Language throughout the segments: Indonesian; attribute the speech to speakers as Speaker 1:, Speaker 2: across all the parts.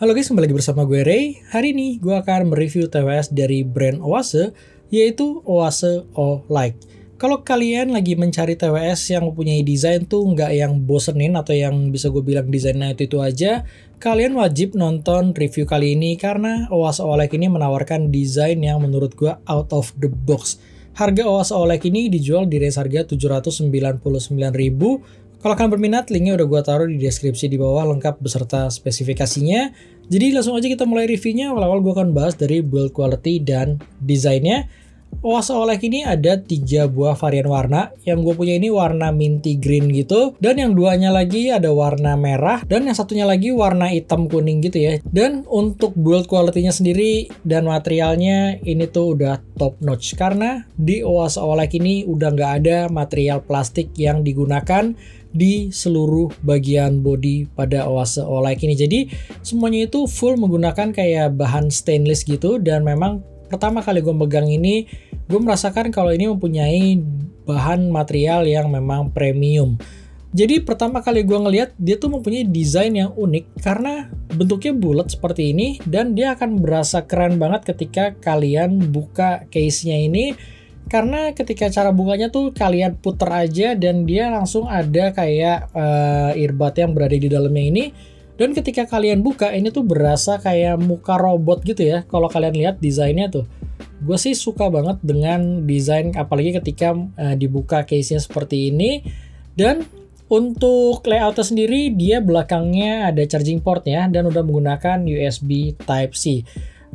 Speaker 1: Halo guys, kembali lagi bersama gue Ray. Hari ini gue akan mereview TWS dari brand Oase, yaitu Oase O Like. Kalau kalian lagi mencari TWS yang mempunyai desain tuh nggak yang bosenin atau yang bisa gue bilang desainnya itu itu aja, kalian wajib nonton review kali ini karena Oase O Like ini menawarkan desain yang menurut gue out of the box. Harga Oase O Like ini dijual di range harga 799.000 kalau kalian berminat, linknya udah gue taruh di deskripsi di bawah lengkap beserta spesifikasinya. Jadi langsung aja kita mulai reviewnya. Awal-awal gue akan bahas dari build quality dan desainnya. OAS OLED ini ada tiga buah varian warna. Yang gue punya ini warna minty green gitu. Dan yang duanya lagi ada warna merah. Dan yang satunya lagi warna hitam kuning gitu ya. Dan untuk build quality-nya sendiri dan materialnya ini tuh udah top notch. Karena di OAS OLED ini udah nggak ada material plastik yang digunakan di seluruh bagian body pada Oase Olike ini. Jadi semuanya itu full menggunakan kayak bahan stainless gitu dan memang pertama kali gue megang ini gue merasakan kalau ini mempunyai bahan material yang memang premium. Jadi pertama kali gue ngeliat dia tuh mempunyai desain yang unik karena bentuknya bulat seperti ini dan dia akan berasa keren banget ketika kalian buka case-nya ini karena ketika cara bukanya tuh kalian puter aja dan dia langsung ada kayak uh, earbud yang berada di dalamnya ini dan ketika kalian buka ini tuh berasa kayak muka robot gitu ya kalau kalian lihat desainnya tuh gue sih suka banget dengan desain apalagi ketika uh, dibuka case-nya seperti ini dan untuk layoutnya sendiri dia belakangnya ada charging portnya dan udah menggunakan USB Type C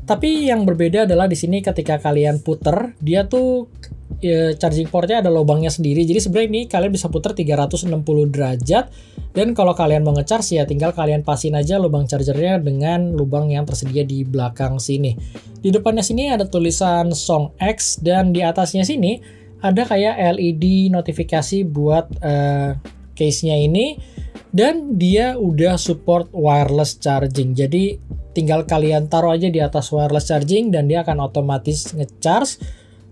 Speaker 1: tapi yang berbeda adalah di sini ketika kalian puter, dia tuh ya, charging portnya ada lubangnya sendiri. Jadi sebenarnya ini kalian bisa puter 360 derajat. Dan kalau kalian mau ngecharge ya tinggal kalian pasin aja lubang chargernya dengan lubang yang tersedia di belakang sini. Di depannya sini ada tulisan Song X dan di atasnya sini ada kayak LED notifikasi buat uh, case-nya ini dan dia udah support wireless charging jadi tinggal kalian taruh aja di atas wireless charging dan dia akan otomatis ngecharge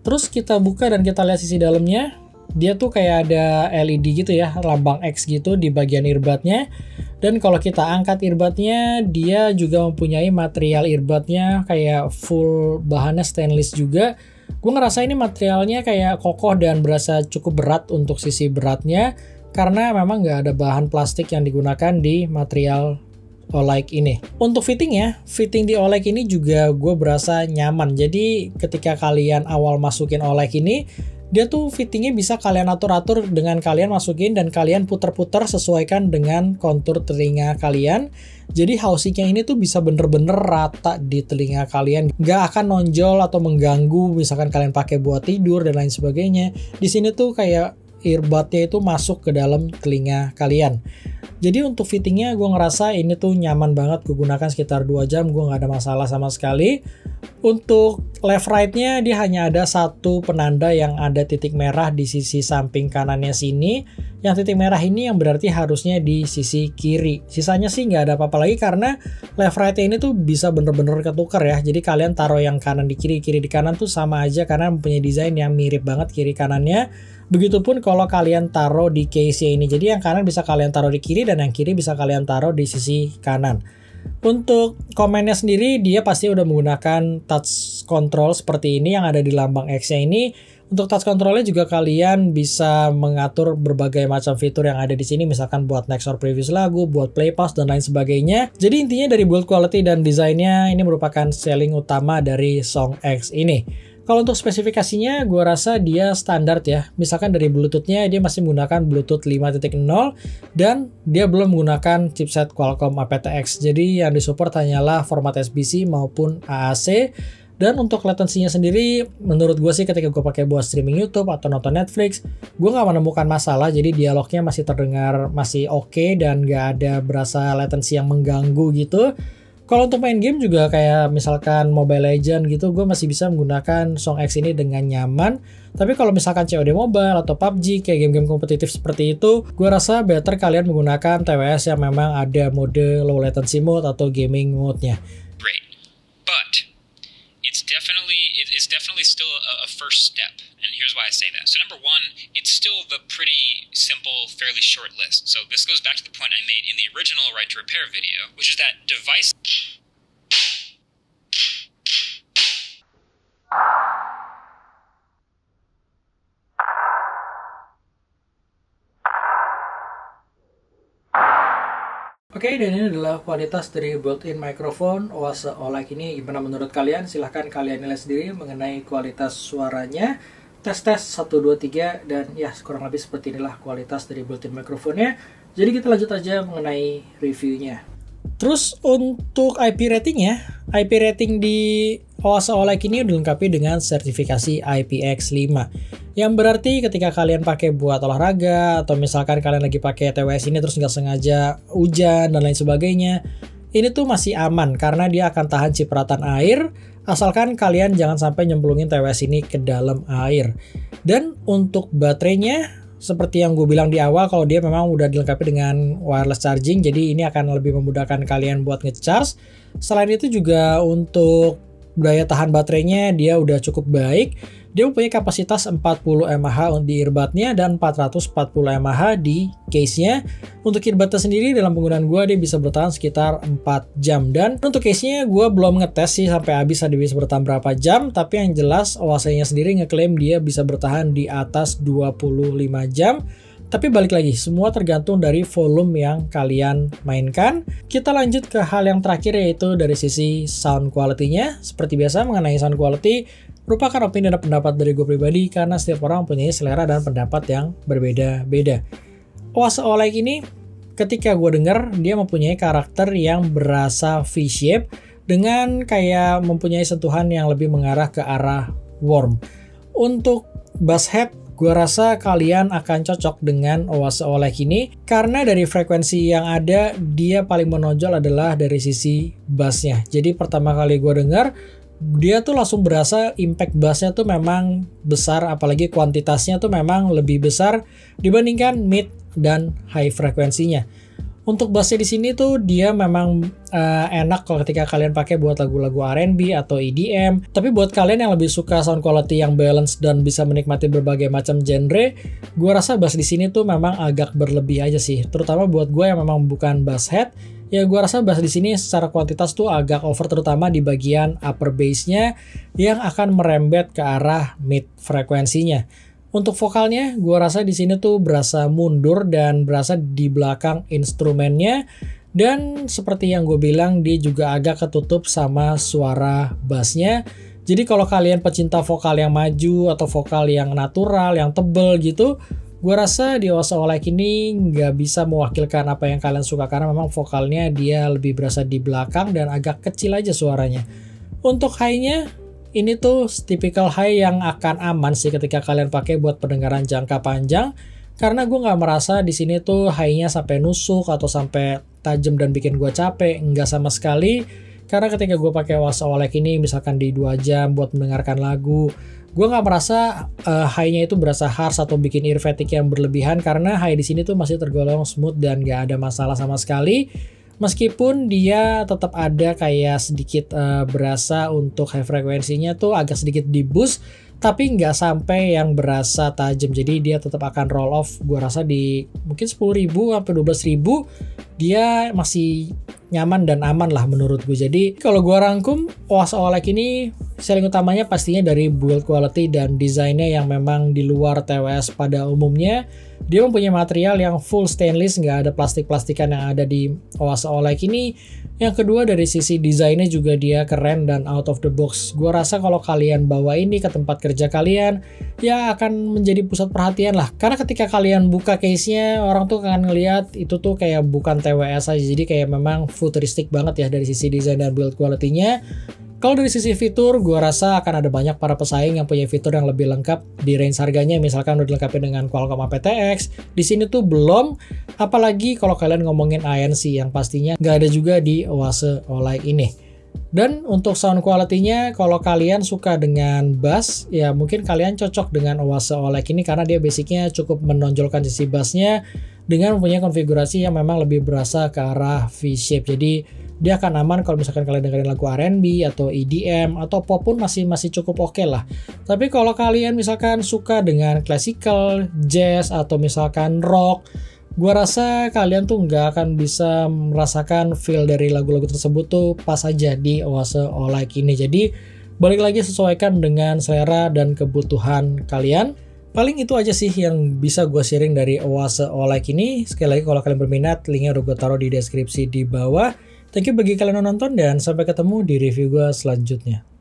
Speaker 1: terus kita buka dan kita lihat sisi dalamnya dia tuh kayak ada LED gitu ya lambang X gitu di bagian earbudnya dan kalau kita angkat earbudnya dia juga mempunyai material earbudnya kayak full bahannya stainless juga gue ngerasa ini materialnya kayak kokoh dan berasa cukup berat untuk sisi beratnya karena memang nggak ada bahan plastik yang digunakan di material olike ini. Untuk fitting ya, fitting di olike ini juga gue berasa nyaman. Jadi ketika kalian awal masukin olike ini, dia tuh fittingnya bisa kalian atur-atur dengan kalian masukin dan kalian puter-puter sesuaikan dengan kontur telinga kalian. Jadi housingnya ini tuh bisa bener-bener rata di telinga kalian. Nggak akan nonjol atau mengganggu misalkan kalian pakai buat tidur dan lain sebagainya. Di sini tuh kayak earbudnya itu masuk ke dalam telinga kalian. Jadi untuk fittingnya gue ngerasa ini tuh nyaman banget gue gunakan sekitar 2 jam gue nggak ada masalah sama sekali. Untuk left rightnya dia hanya ada satu penanda yang ada titik merah di sisi samping kanannya sini yang titik merah ini yang berarti harusnya di sisi kiri. Sisanya sih nggak ada apa-apa lagi karena left right ini tuh bisa bener-bener ketuker ya. Jadi kalian taruh yang kanan di kiri, kiri di kanan tuh sama aja karena punya desain yang mirip banget kiri kanannya. Begitupun kalau kalian taruh di case ini. Jadi yang kanan bisa kalian taruh di kiri dan yang kiri bisa kalian taruh di sisi kanan. Untuk komennya sendiri, dia pasti udah menggunakan touch control seperti ini yang ada di lambang X-nya ini untuk touch controlnya juga kalian bisa mengatur berbagai macam fitur yang ada di sini, misalkan buat next or previous lagu, buat play pause dan lain sebagainya. Jadi intinya dari build quality dan desainnya ini merupakan selling utama dari Song X ini. Kalau untuk spesifikasinya, gue rasa dia standar ya. Misalkan dari Bluetoothnya dia masih menggunakan Bluetooth 5.0 dan dia belum menggunakan chipset Qualcomm aptX. Jadi yang disupport hanyalah format SBC maupun AAC. Dan untuk latensinya sendiri, menurut gue sih ketika gue pakai buat streaming YouTube atau nonton Netflix, gue nggak menemukan masalah, jadi dialognya masih terdengar masih oke okay dan nggak ada berasa latensi yang mengganggu gitu. Kalau untuk main game juga kayak misalkan Mobile Legend gitu, gue masih bisa menggunakan Song X ini dengan nyaman. Tapi kalau misalkan COD Mobile atau PUBG kayak game-game kompetitif seperti itu, gue rasa better kalian menggunakan TWS yang memang ada mode low latency mode atau gaming mode-nya. first step, and here's why I say that. So, number one, it's still the pretty simple, fairly short list. So, this goes back to the point I made in the original Right to Repair video, which is that device Oke, okay, dan ini adalah kualitas dari built-in microphone Oase Olak ini. Gimana menurut kalian? Silahkan kalian nilai sendiri mengenai kualitas suaranya. Tes-tes 1, 2, 3, dan ya kurang lebih seperti inilah kualitas dari built-in microphone-nya. Jadi kita lanjut aja mengenai reviewnya. Terus untuk IP rating ya, IP rating di Oase Olak ini dilengkapi dengan sertifikasi IPX5. Yang berarti ketika kalian pakai buat olahraga atau misalkan kalian lagi pakai TWS ini terus nggak sengaja hujan dan lain sebagainya, ini tuh masih aman karena dia akan tahan cipratan air asalkan kalian jangan sampai nyemplungin TWS ini ke dalam air. Dan untuk baterainya seperti yang gue bilang di awal kalau dia memang udah dilengkapi dengan wireless charging jadi ini akan lebih memudahkan kalian buat ngecharge. Selain itu juga untuk daya tahan baterainya dia udah cukup baik dia punya kapasitas 40 mAh di earbudnya dan 440 mAh di case-nya. Untuk earbudnya sendiri dalam penggunaan gue dia bisa bertahan sekitar 4 jam. Dan untuk case-nya gue belum ngetes sih sampai habis ada bisa bertahan berapa jam. Tapi yang jelas OAC-nya sendiri ngeklaim dia bisa bertahan di atas 25 jam. Tapi balik lagi, semua tergantung dari volume yang kalian mainkan. Kita lanjut ke hal yang terakhir yaitu dari sisi sound quality-nya. Seperti biasa mengenai sound quality, merupakan opini dan pendapat dari gue pribadi karena setiap orang punya selera dan pendapat yang berbeda-beda. Oase Oleg ini ketika gue denger dia mempunyai karakter yang berasa V-shape dengan kayak mempunyai sentuhan yang lebih mengarah ke arah warm. Untuk bass head gue rasa kalian akan cocok dengan Oase Oleg ini karena dari frekuensi yang ada dia paling menonjol adalah dari sisi bassnya jadi pertama kali gue dengar dia tuh langsung berasa impact bassnya tuh memang besar apalagi kuantitasnya tuh memang lebih besar dibandingkan mid dan high frekuensinya. Untuk bassnya di sini tuh dia memang uh, enak kalau ketika kalian pakai buat lagu-lagu R&B atau EDM. Tapi buat kalian yang lebih suka sound quality yang balance dan bisa menikmati berbagai macam genre, gua rasa bass di sini tuh memang agak berlebih aja sih. Terutama buat gue yang memang bukan bass head, ya gue rasa bass di sini secara kuantitas tuh agak over terutama di bagian upper bassnya yang akan merembet ke arah mid frekuensinya. Untuk vokalnya, gue rasa di sini tuh berasa mundur dan berasa di belakang instrumennya. Dan seperti yang gue bilang, dia juga agak ketutup sama suara bassnya. Jadi kalau kalian pecinta vokal yang maju atau vokal yang natural, yang tebel gitu, Gue rasa di Osa Like ini nggak bisa mewakilkan apa yang kalian suka karena memang vokalnya dia lebih berasa di belakang dan agak kecil aja suaranya. Untuk high-nya, ini tuh tipikal high yang akan aman sih ketika kalian pakai buat pendengaran jangka panjang. Karena gue nggak merasa di sini tuh high-nya sampai nusuk atau sampai tajam dan bikin gue capek, nggak sama sekali karena ketika gue pakai Wasa Olek ini misalkan di dua jam buat mendengarkan lagu, gue nggak merasa uh, high-nya itu berasa harsh atau bikin ear fatigue yang berlebihan karena high di sini tuh masih tergolong smooth dan gak ada masalah sama sekali. Meskipun dia tetap ada kayak sedikit uh, berasa untuk high frekuensinya tuh agak sedikit di boost tapi nggak sampai yang berasa tajam jadi dia tetap akan roll off gue rasa di mungkin 10.000 sampai ribu dia masih nyaman dan aman lah menurut gue. Jadi kalau gue rangkum OAS OLED ini selling utamanya pastinya dari build quality dan desainnya yang memang di luar TWS pada umumnya. Dia mempunyai material yang full stainless, nggak ada plastik-plastikan yang ada di OAS OLED ini. Yang kedua dari sisi desainnya juga dia keren dan out of the box. Gue rasa kalau kalian bawa ini ke tempat kerja kalian, ya akan menjadi pusat perhatian lah. Karena ketika kalian buka case-nya, orang tuh akan ngeliat itu tuh kayak bukan TWS aja, jadi kayak memang full futuristik banget ya dari sisi desain dan build quality-nya. Kalau dari sisi fitur, gue rasa akan ada banyak para pesaing yang punya fitur yang lebih lengkap di range harganya, misalkan udah dilengkapi dengan Qualcomm aptX. Di sini tuh belum, apalagi kalau kalian ngomongin ANC yang pastinya nggak ada juga di Oase Olay ini. Dan untuk sound quality-nya, kalau kalian suka dengan bass, ya mungkin kalian cocok dengan Oase Olay ini karena dia basicnya cukup menonjolkan sisi bassnya. nya dengan mempunyai konfigurasi yang memang lebih berasa ke arah V shape. Jadi dia akan aman kalau misalkan kalian dengerin lagu R&B atau EDM atau pop pun masih masih cukup oke okay lah. Tapi kalau kalian misalkan suka dengan classical, jazz atau misalkan rock, gua rasa kalian tuh nggak akan bisa merasakan feel dari lagu-lagu tersebut tuh pas aja di Oase Olike ini. Jadi balik lagi sesuaikan dengan selera dan kebutuhan kalian paling itu aja sih yang bisa gue sharing dari Oase Olike ini. Sekali lagi kalau kalian berminat, linknya udah gue taruh di deskripsi di bawah. Thank you bagi kalian yang nonton dan sampai ketemu di review gue selanjutnya.